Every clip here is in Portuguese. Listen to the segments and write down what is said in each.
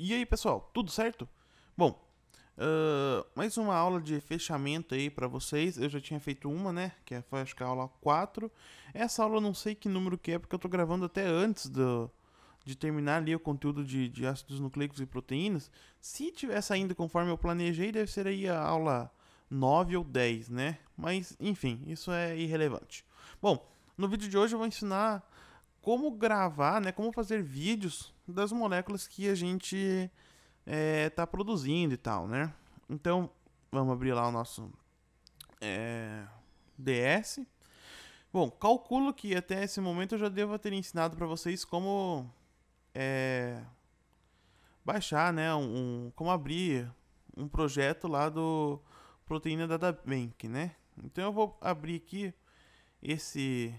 E aí, pessoal, tudo certo? Bom, uh, mais uma aula de fechamento aí para vocês. Eu já tinha feito uma, né? Que é, foi acho que a aula 4. Essa aula eu não sei que número que é, porque eu tô gravando até antes do, de terminar ali o conteúdo de, de ácidos nucleicos e proteínas. Se tiver saindo conforme eu planejei, deve ser aí a aula 9 ou 10, né? Mas, enfim, isso é irrelevante. Bom, no vídeo de hoje eu vou ensinar como gravar, né, como fazer vídeos das moléculas que a gente está eh, é, produzindo e tal, né? Então, vamos abrir lá o nosso é, eh, DS. Bom, calculo que até esse momento eu já devo ter ensinado para vocês como é, baixar, né, um, como abrir um projeto lá do Proteína Bank, né? Então eu vou abrir aqui esse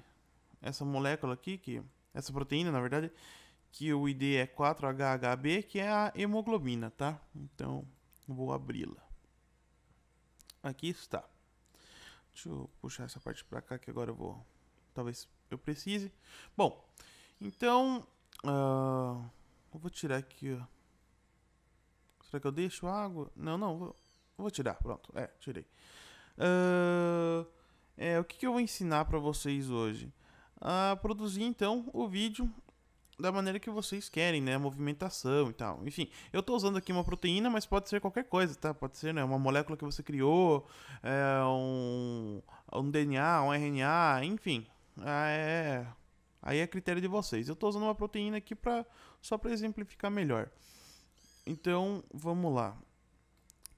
essa molécula aqui, que essa proteína, na verdade, que o ID é 4HHB, que é a hemoglobina, tá? Então, vou abri-la. Aqui está. Deixa eu puxar essa parte para cá que agora eu vou... Talvez eu precise. Bom, então... Uh, eu vou tirar aqui, ó. Será que eu deixo água? Não, não, vou, vou tirar, pronto. É, tirei. Uh, é, o que, que eu vou ensinar para vocês hoje? a produzir então o vídeo da maneira que vocês querem, né? A movimentação e tal. Enfim, eu estou usando aqui uma proteína, mas pode ser qualquer coisa, tá? Pode ser né, uma molécula que você criou, é, um, um DNA, um RNA, enfim. Ah, é, aí é critério de vocês. Eu estou usando uma proteína aqui pra, só para exemplificar melhor. Então, vamos lá.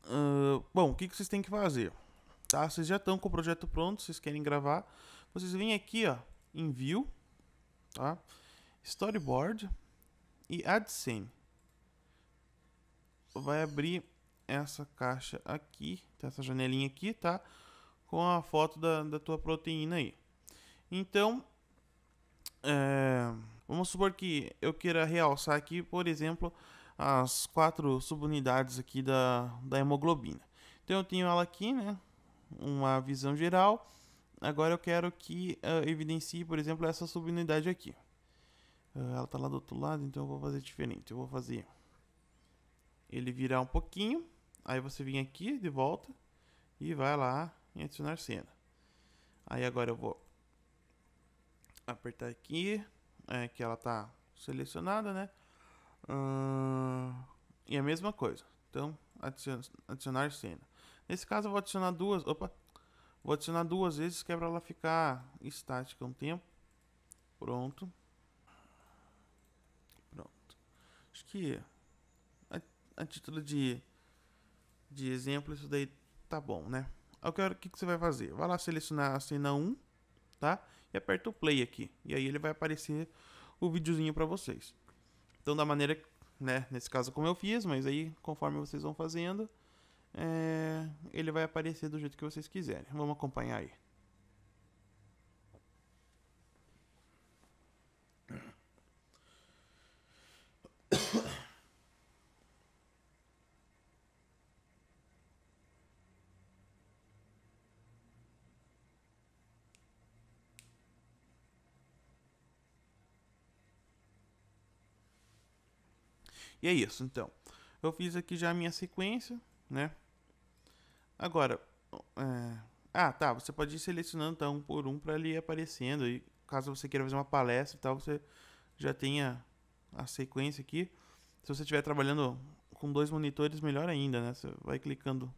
Uh, bom, o que, que vocês têm que fazer? Tá? Vocês já estão com o projeto pronto, vocês querem gravar. Vocês vêm aqui, ó, View, tá? storyboard e AdSense. Vai abrir essa caixa aqui, tá? essa janelinha aqui, tá? Com a foto da, da tua proteína aí. Então, é, vamos supor que eu queira realçar aqui, por exemplo, as quatro subunidades aqui da, da hemoglobina. Então eu tenho ela aqui, né? Uma visão geral agora eu quero que uh, evidencie, por exemplo, essa subunidade aqui. Uh, ela está lá do outro lado, então eu vou fazer diferente. Eu vou fazer ele virar um pouquinho, aí você vem aqui de volta e vai lá em adicionar cena. Aí agora eu vou apertar aqui, é, que ela está selecionada, né? Uh, e a mesma coisa. Então, adicionar, adicionar cena. Nesse caso eu vou adicionar duas, opa, Vou adicionar duas vezes que é para ela ficar estática um tempo. Pronto. Pronto. Acho que a, a título de, de exemplo isso daí tá bom, né? Agora o que, que você vai fazer? Vai lá selecionar a cena 1, tá? E aperta o play aqui. E aí ele vai aparecer o videozinho para vocês. Então da maneira, né, nesse caso como eu fiz, mas aí conforme vocês vão fazendo é, ele vai aparecer do jeito que vocês quiserem. Vamos acompanhar aí. E é isso, então. Eu fiz aqui já a minha sequência né? Agora, é... ah, tá, você pode ir selecionando tá, um por um para ele ir aparecendo. E caso você queira fazer uma palestra e tal, você já tenha a sequência aqui. Se você estiver trabalhando com dois monitores, melhor ainda, né? Você vai clicando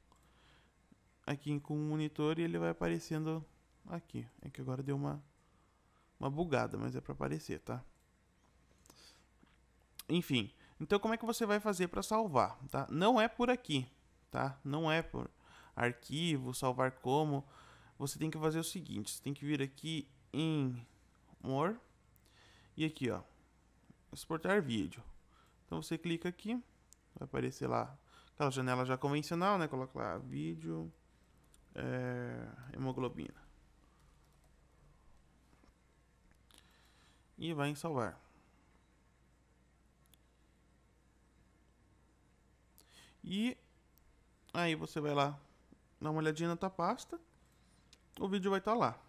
aqui com um monitor e ele vai aparecendo aqui. É que agora deu uma, uma bugada, mas é para aparecer, tá? Enfim, então como é que você vai fazer para salvar, tá? Não é por aqui, tá? Não é por arquivo, salvar como. Você tem que fazer o seguinte, você tem que vir aqui em More e aqui, ó, exportar vídeo. Então você clica aqui, vai aparecer lá aquela janela já convencional, né? Coloca lá vídeo, é, hemoglobina. E vai em salvar. E Aí você vai lá, dá uma olhadinha na tua pasta. O vídeo vai estar tá lá.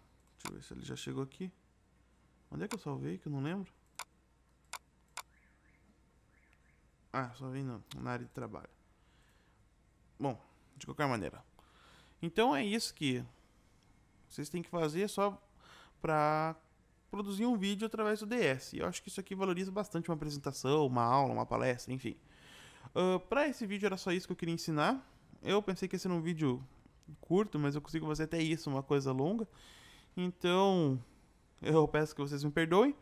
Deixa eu ver se ele já chegou aqui. Onde é que eu salvei que eu não lembro? Ah, salvei vim na área de trabalho. Bom, de qualquer maneira. Então é isso que vocês têm que fazer é só para produzir um vídeo através do DS. Eu acho que isso aqui valoriza bastante uma apresentação, uma aula, uma palestra, enfim. Uh, ah, para esse vídeo era só isso que eu queria ensinar eu pensei que ia ser um vídeo curto, mas eu consigo fazer até isso, uma coisa longa. Então, eu peço que vocês me perdoem.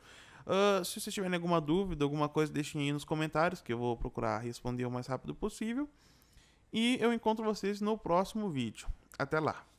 Uh, se vocês tiverem alguma dúvida, alguma coisa, deixem aí nos comentários, que eu vou procurar responder o mais rápido possível. E eu encontro vocês no próximo vídeo. Até lá!